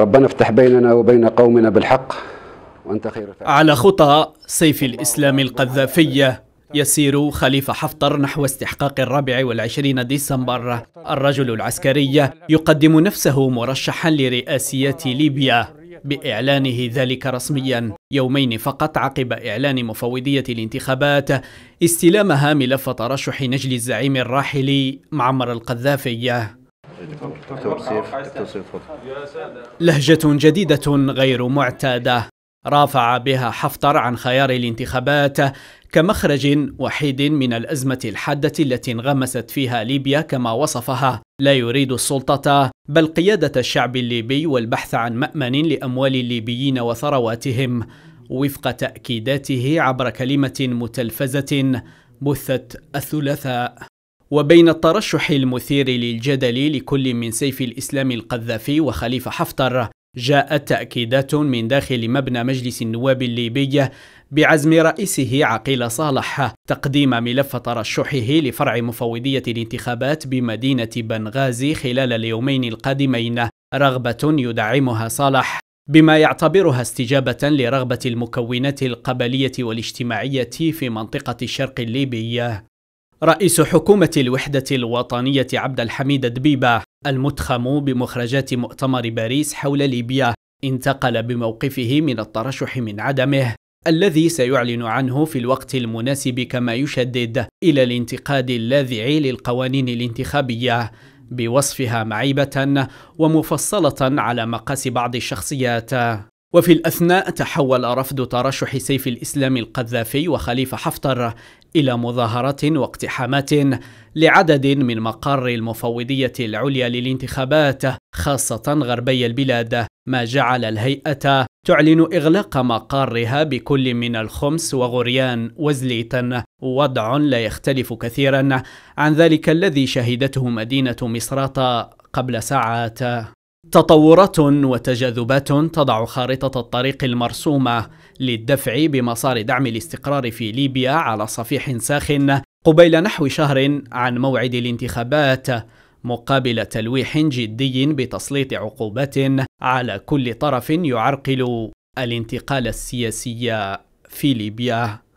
ربنا افتح بيننا وبين قومنا بالحق وانت خير الفاتحين. على خطى سيف الاسلام القذافي يسير خليفة حفتر نحو استحقاق الرابع والعشرين ديسمبر الرجل العسكري يقدم نفسه مرشحا لرئاسية ليبيا بإعلانه ذلك رسميا يومين فقط عقب إعلان مفوضية الانتخابات استلامها ملف ترشح نجل الزعيم الراحل معمر القذافي لهجة جديدة غير معتادة رافع بها حفتر عن خيار الانتخابات كمخرج وحيد من الأزمة الحادة التي انغمست فيها ليبيا كما وصفها لا يريد السلطة بل قيادة الشعب الليبي والبحث عن مأمن لأموال الليبيين وثرواتهم وفق تأكيداته عبر كلمة متلفزة بثت الثلاثاء وبين الترشح المثير للجدل لكل من سيف الإسلام القذافي وخليفة حفتر جاءت تأكيدات من داخل مبنى مجلس النواب الليبي بعزم رئيسه عقيل صالح تقديم ملف ترشحه لفرع مفوضية الانتخابات بمدينة بنغازي خلال اليومين القادمين رغبة يدعمها صالح بما يعتبرها استجابة لرغبة المكونات القبلية والاجتماعية في منطقة الشرق الليبي رئيس حكومة الوحدة الوطنية عبد الحميد دبيبة المتخم بمخرجات مؤتمر باريس حول ليبيا انتقل بموقفه من الترشح من عدمه الذي سيعلن عنه في الوقت المناسب كما يشدد إلى الانتقاد اللاذع للقوانين الانتخابية بوصفها معيبة ومفصلة على مقاس بعض الشخصيات وفي الأثناء تحول رفض ترشح سيف الإسلام القذافي وخليفة حفتر إلى مظاهرات واقتحامات لعدد من مقر المفوضية العليا للانتخابات خاصة غربي البلاد ما جعل الهيئة تعلن إغلاق مقرها بكل من الخمس وغريان وزليتن وضع لا يختلف كثيرا عن ذلك الذي شهدته مدينة مصراتة قبل ساعات تطورات وتجاذبات تضع خارطة الطريق المرسومة للدفع بمسار دعم الاستقرار في ليبيا على صفيح ساخن قبيل نحو شهر عن موعد الانتخابات مقابل تلويح جدي بتسليط عقوبات على كل طرف يعرقل الانتقال السياسي في ليبيا